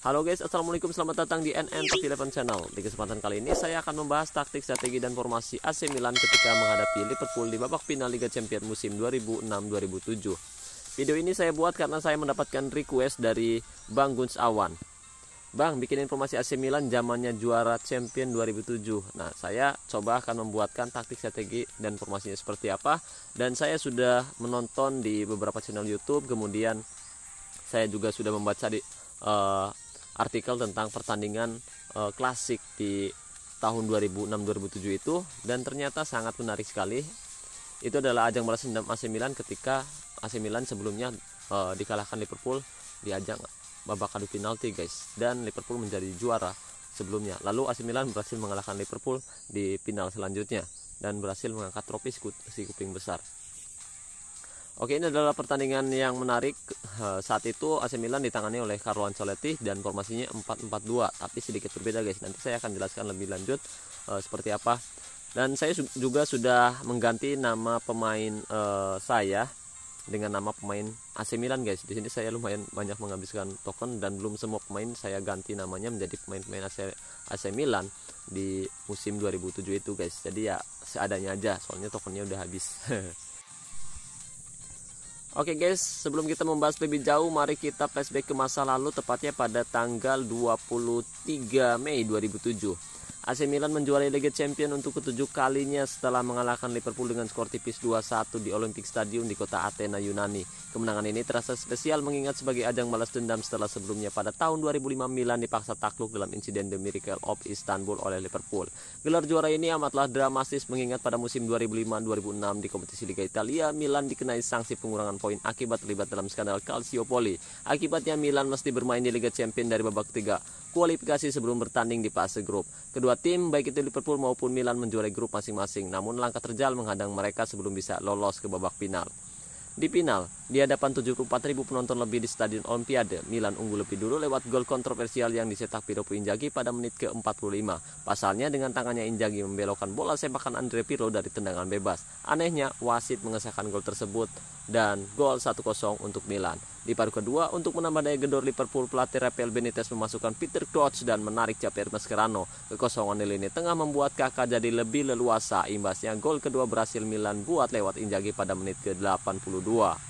Halo guys, Assalamualaikum, selamat datang di NN Top Eleven Channel Di kesempatan kali ini saya akan membahas taktik, strategi, dan formasi AC Milan ketika menghadapi Liverpool di babak final Liga Champions musim 2006-2007 Video ini saya buat karena saya mendapatkan request dari Bang Guns Awan Bang, bikin informasi AC Milan zamannya juara Champion 2007 Nah, saya coba akan membuatkan taktik, strategi, dan formasinya seperti apa Dan saya sudah menonton di beberapa channel Youtube Kemudian saya juga sudah membaca di uh, artikel tentang pertandingan e, klasik di tahun 2006-2007 itu dan ternyata sangat menarik sekali. Itu adalah ajang balas dendam AC Milan ketika AC Milan sebelumnya e, dikalahkan Liverpool di ajang babak adu penalti guys dan Liverpool menjadi juara sebelumnya. Lalu AC Milan berhasil mengalahkan Liverpool di final selanjutnya dan berhasil mengangkat trofi si kuping besar. Oke ini adalah pertandingan yang menarik eh, saat itu AC Milan ditangani oleh Carlo Ancelotti dan formasinya 4-4-2 tapi sedikit berbeda guys nanti saya akan jelaskan lebih lanjut eh, seperti apa dan saya juga sudah mengganti nama pemain eh, saya dengan nama pemain AC Milan guys di sini saya lumayan banyak menghabiskan token dan belum semua pemain saya ganti namanya menjadi pemain-pemain AC, AC Milan di musim 2007 itu guys jadi ya seadanya aja soalnya tokennya udah habis Oke guys, sebelum kita membahas lebih jauh, mari kita flashback ke masa lalu tepatnya pada tanggal 23 Mei 2007. AC Milan menjuali Liga Champion untuk ketujuh kalinya setelah mengalahkan Liverpool dengan skor tipis 2-1 di Olympic Stadium di kota Athena, Yunani. Kemenangan ini terasa spesial mengingat sebagai ajang balas dendam setelah sebelumnya pada tahun 2005 Milan dipaksa takluk dalam insiden The Miracle of Istanbul oleh Liverpool. Gelar juara ini amatlah dramatis mengingat pada musim 2005-2006 di kompetisi Liga Italia, Milan dikenai sanksi pengurangan poin akibat terlibat dalam skandal Calciopoli. Akibatnya Milan mesti bermain di Liga Champions dari babak ketiga kualifikasi sebelum bertanding di fase grup. Kedua Dua tim baik itu Liverpool maupun Milan menjuarai grup masing-masing, namun langkah terjal menghadang mereka sebelum bisa lolos ke babak final. Di final, di hadapan 74.000 penonton lebih di Stadion Olimpiade, Milan unggul lebih dulu lewat gol kontroversial yang disetak Pirlo Inzaghi pada menit ke-45. Pasalnya dengan tangannya Inzaghi membelokkan bola sepakan Andre Pirlo dari tendangan bebas. Anehnya, wasit mengesahkan gol tersebut dan gol 1-0 untuk Milan. Di paruh kedua, untuk menambah daya gedor Liverpool, pelatih Rafael Benitez memasukkan Peter Crouch dan menarik Javier Mascherano. Kekosongan di lini tengah membuat kakak jadi lebih leluasa. Imbasnya, gol kedua berhasil Milan buat lewat Inzaghi pada menit ke-82.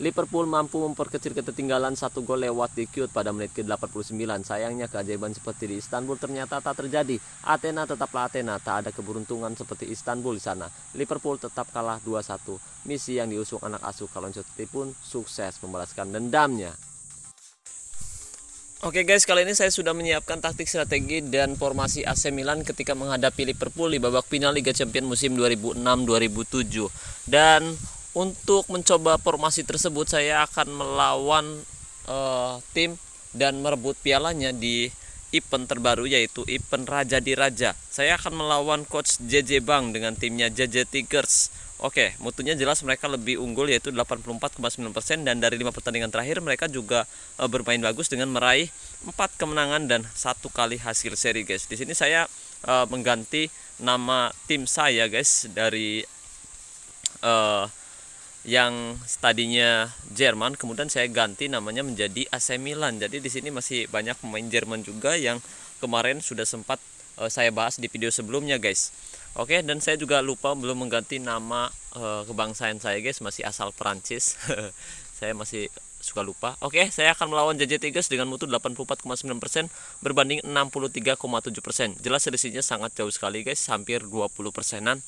Liverpool mampu memperkecil ketertinggalan satu gol lewat di Kyut pada menit ke-89. Sayangnya keajaiban seperti di Istanbul ternyata tak terjadi. Athena tetaplah Athena, tak ada keberuntungan seperti Istanbul di sana. Liverpool tetap kalah 2-1. Misi yang diusung anak asuh Kaloncetti pun sukses membalaskan dendamnya. Oke guys, kali ini saya sudah menyiapkan taktik strategi dan formasi AC Milan ketika menghadapi Liverpool di babak final Liga Champions musim 2006-2007. Dan untuk mencoba formasi tersebut saya akan melawan uh, tim dan merebut pialanya di event terbaru yaitu event Raja di Raja. Saya akan melawan coach JJ Bang dengan timnya JJ Tigers. Oke, mutunya jelas mereka lebih unggul yaitu 84,9% dan dari 5 pertandingan terakhir mereka juga uh, bermain bagus dengan meraih 4 kemenangan dan satu kali hasil seri, guys. Di sini saya uh, mengganti nama tim saya, guys, dari uh, yang tadinya Jerman kemudian saya ganti namanya menjadi AC Milan. Jadi di sini masih banyak pemain Jerman juga yang kemarin sudah sempat uh, saya bahas di video sebelumnya guys. Oke, dan saya juga lupa belum mengganti nama uh, kebangsaan saya guys, masih asal Perancis. saya masih suka lupa. Oke, saya akan melawan JJ Tigers dengan mutu 84,9% berbanding 63,7%. Jelas selisihnya sangat jauh sekali guys, hampir 20 persenan.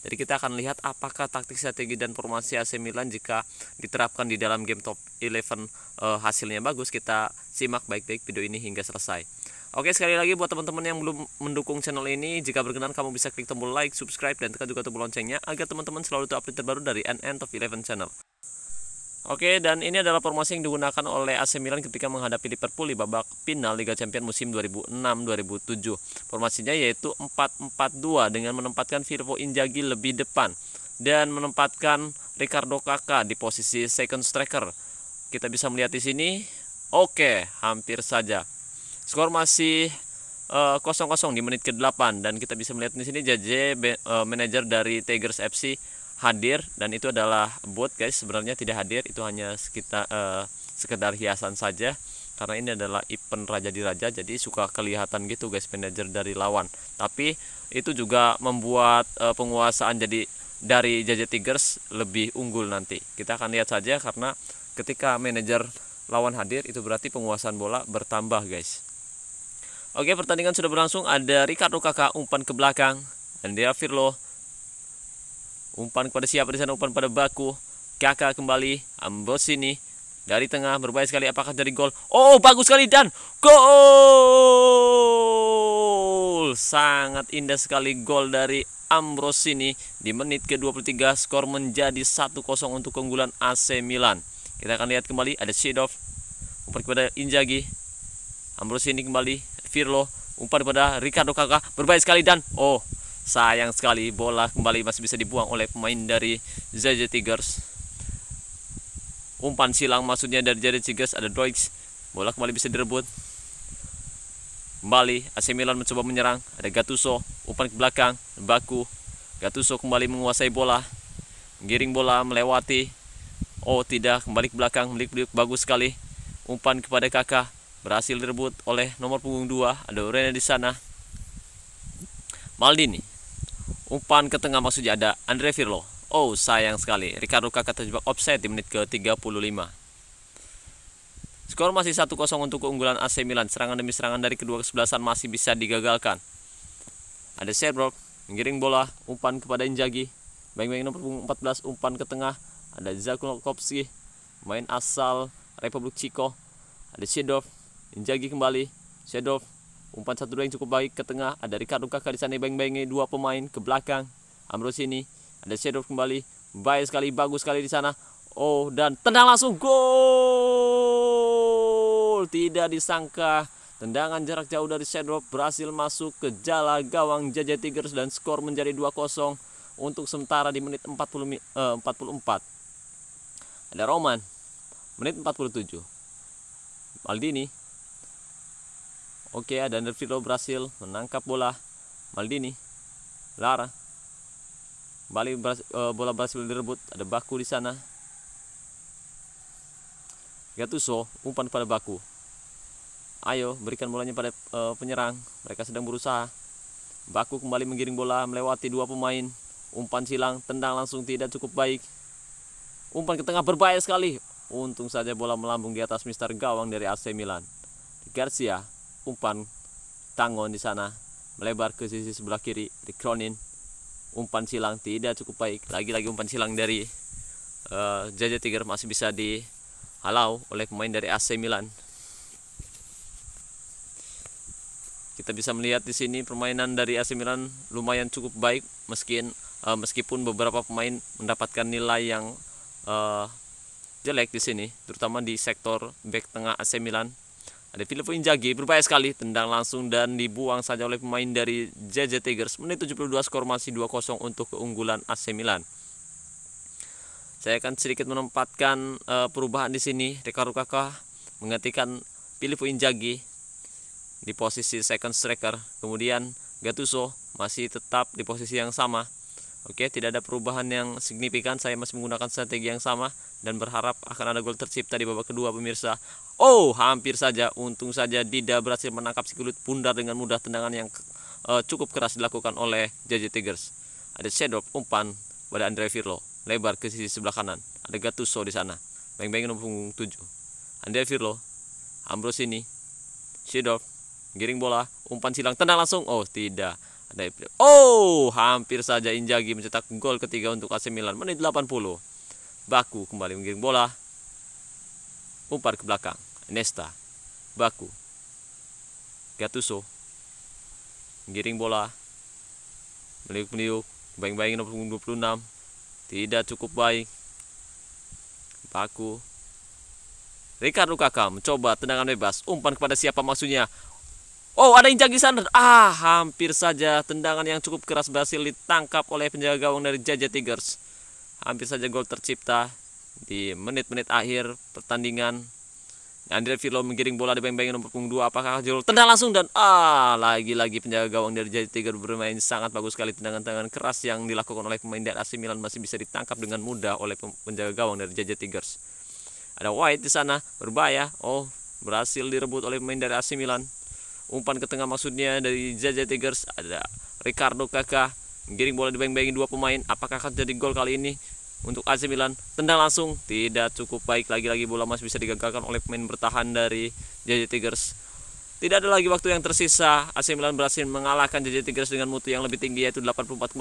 Jadi kita akan lihat apakah taktik strategi dan formasi AC Milan jika diterapkan di dalam game top 11 uh, eh, hasilnya bagus. Kita simak baik-baik video ini hingga selesai. Oke sekali lagi buat teman-teman yang belum mendukung channel ini Jika berkenan kamu bisa klik tombol like, subscribe, dan tekan juga tombol loncengnya Agar teman-teman selalu terupdate terbaru dari NN Top 11 Channel Oke, dan ini adalah formasi yang digunakan oleh AC Milan ketika menghadapi Liverpool di babak final Liga Champions musim 2006-2007. Formasinya yaitu 4-4-2 dengan menempatkan Firpo Inzaghi lebih depan dan menempatkan Ricardo Kaka di posisi second striker. Kita bisa melihat di sini, oke, hampir saja. Skor masih 0-0 eh, di menit ke-8 dan kita bisa melihat di sini JJ uh, eh, manajer dari Tigers FC hadir dan itu adalah bot guys sebenarnya tidak hadir itu hanya sekitar uh, sekedar hiasan saja karena ini adalah event raja di raja jadi suka kelihatan gitu guys manajer dari lawan tapi itu juga membuat uh, penguasaan jadi dari JJ Tigers lebih unggul nanti kita akan lihat saja karena ketika manajer lawan hadir itu berarti penguasaan bola bertambah guys Oke pertandingan sudah berlangsung ada Ricardo Kakak umpan ke belakang dan dia Firlo Umpan kepada siapa di sana? Umpan pada Baku. Kakak kembali. ini Dari tengah berbahaya sekali. Apakah dari gol? Oh, bagus sekali dan gol! Sangat indah sekali gol dari Ambros ini di menit ke-23 skor menjadi 1-0 untuk keunggulan AC Milan. Kita akan lihat kembali ada Shidov umpan kepada Ambros ini kembali Firlo umpan kepada Ricardo Kakak berbahaya sekali dan oh sayang sekali bola kembali masih bisa dibuang oleh pemain dari Zaja Tigers umpan silang maksudnya dari Zaja Tigers ada Droids bola kembali bisa direbut kembali AC Milan mencoba menyerang ada Gattuso umpan ke belakang baku Gattuso kembali menguasai bola giring bola melewati oh tidak kembali ke belakang kembali bagus sekali umpan kepada kakak berhasil direbut oleh nomor punggung 2 ada Rene di sana Maldini umpan ke tengah maksudnya ada Andre Firlo oh sayang sekali Ricardo Kakak terjebak offside di menit ke 35 skor masih 1-0 untuk keunggulan AC Milan serangan demi serangan dari kedua kesebelasan masih bisa digagalkan ada Sherbrooke menggiring bola umpan kepada Injagi Bang-bang nomor 14 umpan ke tengah ada Zakulokopski main asal Republik Ciko ada Shedov Injagi kembali Shedov Umpan satu dua yang cukup baik ke tengah. Ada Ricardo Kakak di sana beng-bengi dua pemain ke belakang. Amro ini Ada Shadow kembali. Baik sekali, bagus sekali di sana. Oh, dan tendang langsung gol. Tidak disangka. Tendangan jarak jauh dari Shadow berhasil masuk ke jala gawang JJ Tigers dan skor menjadi 2-0 untuk sementara di menit 40, eh, 44. Ada Roman menit 47. Maldini Oke, ada Nervilo berhasil menangkap bola Maldini. Lara. Balik uh, bola berhasil direbut, ada Baku di sana. Gattuso umpan pada Baku. Ayo, berikan bolanya pada uh, penyerang. Mereka sedang berusaha. Baku kembali menggiring bola melewati dua pemain. Umpan silang, tendang langsung tidak cukup baik. Umpan ke tengah berbahaya sekali. Untung saja bola melambung di atas mister gawang dari AC Milan. Garcia umpan tangon di sana melebar ke sisi sebelah kiri dikronin umpan silang tidak cukup baik lagi-lagi umpan silang dari uh, eh, Jaja Tiger masih bisa dihalau oleh pemain dari AC Milan kita bisa melihat di sini permainan dari AC Milan lumayan cukup baik meskipun uh, eh, meskipun beberapa pemain mendapatkan nilai yang uh, jelek di sini terutama di sektor back tengah AC Milan ada Filippo Inzaghi berupaya sekali, tendang langsung dan dibuang saja oleh pemain dari JJ Tigers. Menit 72 skor masih 2-0 untuk keunggulan AC Milan. Saya akan sedikit menempatkan uh, perubahan di sini. Ricardo rukakah menggantikan Filippo Inzaghi di posisi second striker. Kemudian Gattuso masih tetap di posisi yang sama. Oke, tidak ada perubahan yang signifikan. Saya masih menggunakan strategi yang sama dan berharap akan ada gol tercipta di babak kedua pemirsa. Oh, hampir saja. Untung saja Dida berhasil menangkap si kulit bundar dengan mudah tendangan yang uh, cukup keras dilakukan oleh JJ Tigers. Ada shadow umpan pada Andre Firlo, lebar ke sisi sebelah kanan. Ada Gattuso di sana. beng nomor punggung 7. Andre Firlo, Ambrosini, Shadow, giring bola, umpan silang, tendang langsung. Oh, tidak. Ada Oh, hampir saja Injagi mencetak gol ketiga untuk AC Milan menit 80. Baku kembali menggiring bola. Umpan ke belakang. Nesta, Baku, Gattuso, giring bola, meliuk-meliuk, bayang-bayang nomor 26, tidak cukup baik. Baku, Ricardo Kakak mencoba tendangan bebas, umpan kepada siapa maksudnya? Oh, ada injak di sana. Ah, hampir saja tendangan yang cukup keras berhasil ditangkap oleh penjaga gawang dari Jaja Tigers. Hampir saja gol tercipta di menit-menit akhir pertandingan Andre Firlo menggiring bola di bengbengan nomor punggung 2 apakah Jul tendang langsung dan ah lagi-lagi penjaga gawang dari Jadi Tiger bermain sangat bagus sekali tendangan-tendangan keras yang dilakukan oleh pemain dari AC Milan masih bisa ditangkap dengan mudah oleh penjaga gawang dari Jaja Tigers. Ada White di sana berbahaya. Oh, berhasil direbut oleh pemain dari AC Milan. Umpan ke tengah maksudnya dari Jaja Tigers ada Ricardo Kakak menggiring bola di beng dua pemain. Apakah akan jadi gol kali ini? untuk AC Milan tendang langsung tidak cukup baik lagi-lagi bola masih bisa digagalkan oleh pemain bertahan dari JJ Tigers tidak ada lagi waktu yang tersisa AC Milan berhasil mengalahkan JJ Tigers dengan mutu yang lebih tinggi yaitu 84,9%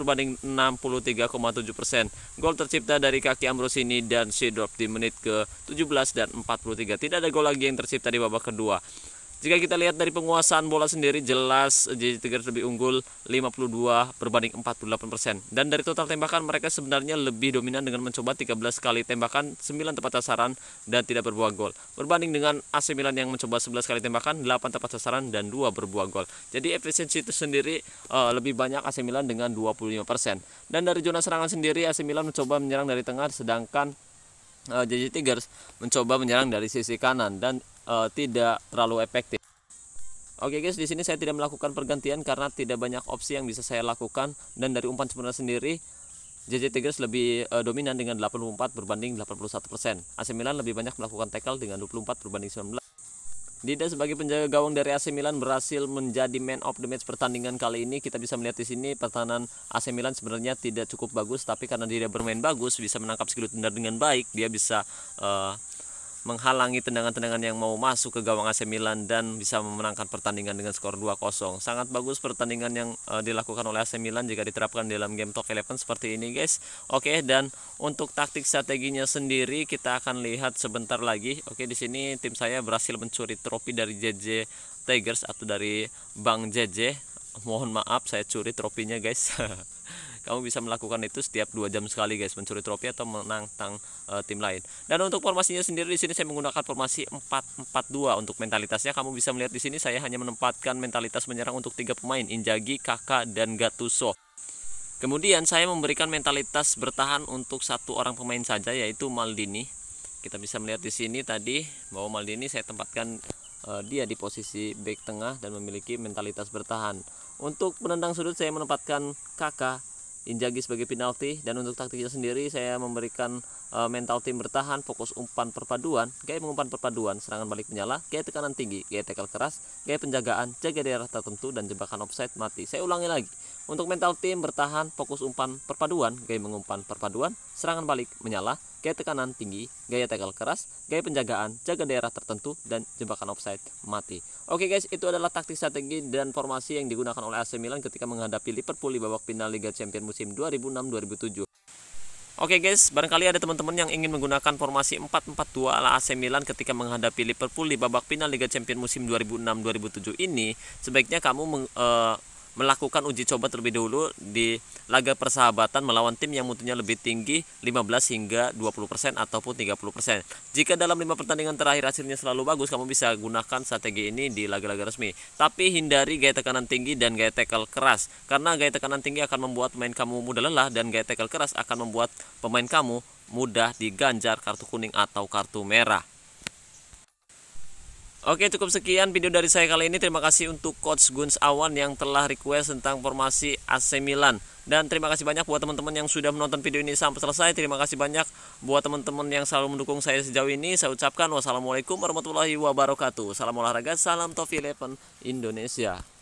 berbanding 63,7% persen. gol tercipta dari kaki Ambrosini dan Shedorf di menit ke 17 dan 43 tidak ada gol lagi yang tercipta di babak kedua jika kita lihat dari penguasaan bola sendiri jelas JJ Tigers lebih unggul 52 berbanding 48% persen. dan dari total tembakan mereka sebenarnya lebih dominan dengan mencoba 13 kali tembakan 9 tepat sasaran dan tidak berbuah gol berbanding dengan AC Milan yang mencoba 11 kali tembakan 8 tepat sasaran dan 2 berbuah gol. Jadi efisiensi itu sendiri uh, lebih banyak AC Milan dengan 25% persen. dan dari zona serangan sendiri AC Milan mencoba menyerang dari tengah sedangkan uh, eh, JJ Tigers mencoba menyerang dari sisi kanan dan uh, tidak terlalu efektif. Oke guys, di sini saya tidak melakukan pergantian karena tidak banyak opsi yang bisa saya lakukan dan dari umpan sebenarnya sendiri JJ Tigers lebih uh, dominan dengan 84 berbanding 81%. AC Milan lebih banyak melakukan tackle dengan 24 berbanding 19. Dida sebagai penjaga gawang dari AC Milan berhasil menjadi man of the match pertandingan kali ini. Kita bisa melihat di sini pertahanan AC Milan sebenarnya tidak cukup bagus, tapi karena dia bermain bagus, bisa menangkap skill tendang dengan baik, dia bisa uh, menghalangi tendangan-tendangan yang mau masuk ke gawang AC Milan dan bisa memenangkan pertandingan dengan skor 2-0. Sangat bagus pertandingan yang uh, dilakukan oleh AC Milan jika diterapkan dalam game Top Eleven seperti ini, guys. Oke, dan untuk taktik strateginya sendiri kita akan lihat sebentar lagi. Oke, di sini tim saya berhasil mencuri trofi dari JJ Tigers atau dari Bang JJ. Mohon maaf saya curi tropinya, guys. kamu bisa melakukan itu setiap dua jam sekali guys mencuri trofi atau menantang uh, tim lain dan untuk formasinya sendiri di sini saya menggunakan formasi 4-4-2 untuk mentalitasnya kamu bisa melihat di sini saya hanya menempatkan mentalitas menyerang untuk tiga pemain Injagi, Kakak dan Gattuso Kemudian saya memberikan mentalitas bertahan untuk satu orang pemain saja yaitu Maldini. Kita bisa melihat di sini tadi bahwa Maldini saya tempatkan uh, dia di posisi back tengah dan memiliki mentalitas bertahan. Untuk penendang sudut saya menempatkan Kakak Injagi sebagai penalti dan untuk taktiknya sendiri saya memberikan uh, mental tim bertahan fokus umpan perpaduan gaya mengumpan perpaduan serangan balik menyala gaya tekanan tinggi gaya tekel keras gaya penjagaan jaga daerah tertentu dan jebakan offside mati saya ulangi lagi untuk mental tim bertahan fokus umpan perpaduan, gaya mengumpan perpaduan, serangan balik menyala, gaya tekanan tinggi, gaya tackle keras, gaya penjagaan, jaga daerah tertentu, dan jebakan offside mati. Oke guys, itu adalah taktik strategi dan formasi yang digunakan oleh AC Milan ketika menghadapi Liverpool di babak final Liga Champions musim 2006-2007. Oke guys, barangkali ada teman-teman yang ingin menggunakan formasi 4-4-2 ala AC Milan ketika menghadapi Liverpool di babak final Liga Champions musim 2006-2007 ini, sebaiknya kamu meng, uh, melakukan uji coba terlebih dahulu di laga persahabatan melawan tim yang mutunya lebih tinggi 15 hingga 20% ataupun 30%. Jika dalam lima pertandingan terakhir hasilnya selalu bagus, kamu bisa gunakan strategi ini di laga-laga resmi. Tapi hindari gaya tekanan tinggi dan gaya tackle keras karena gaya tekanan tinggi akan membuat pemain kamu mudah lelah dan gaya tackle keras akan membuat pemain kamu mudah diganjar kartu kuning atau kartu merah. Oke cukup sekian video dari saya kali ini Terima kasih untuk Coach Guns Awan yang telah request tentang formasi AC Milan Dan terima kasih banyak buat teman-teman yang sudah menonton video ini sampai selesai Terima kasih banyak buat teman-teman yang selalu mendukung saya sejauh ini Saya ucapkan wassalamualaikum warahmatullahi wabarakatuh Salam olahraga, salam Tofi Eleven Indonesia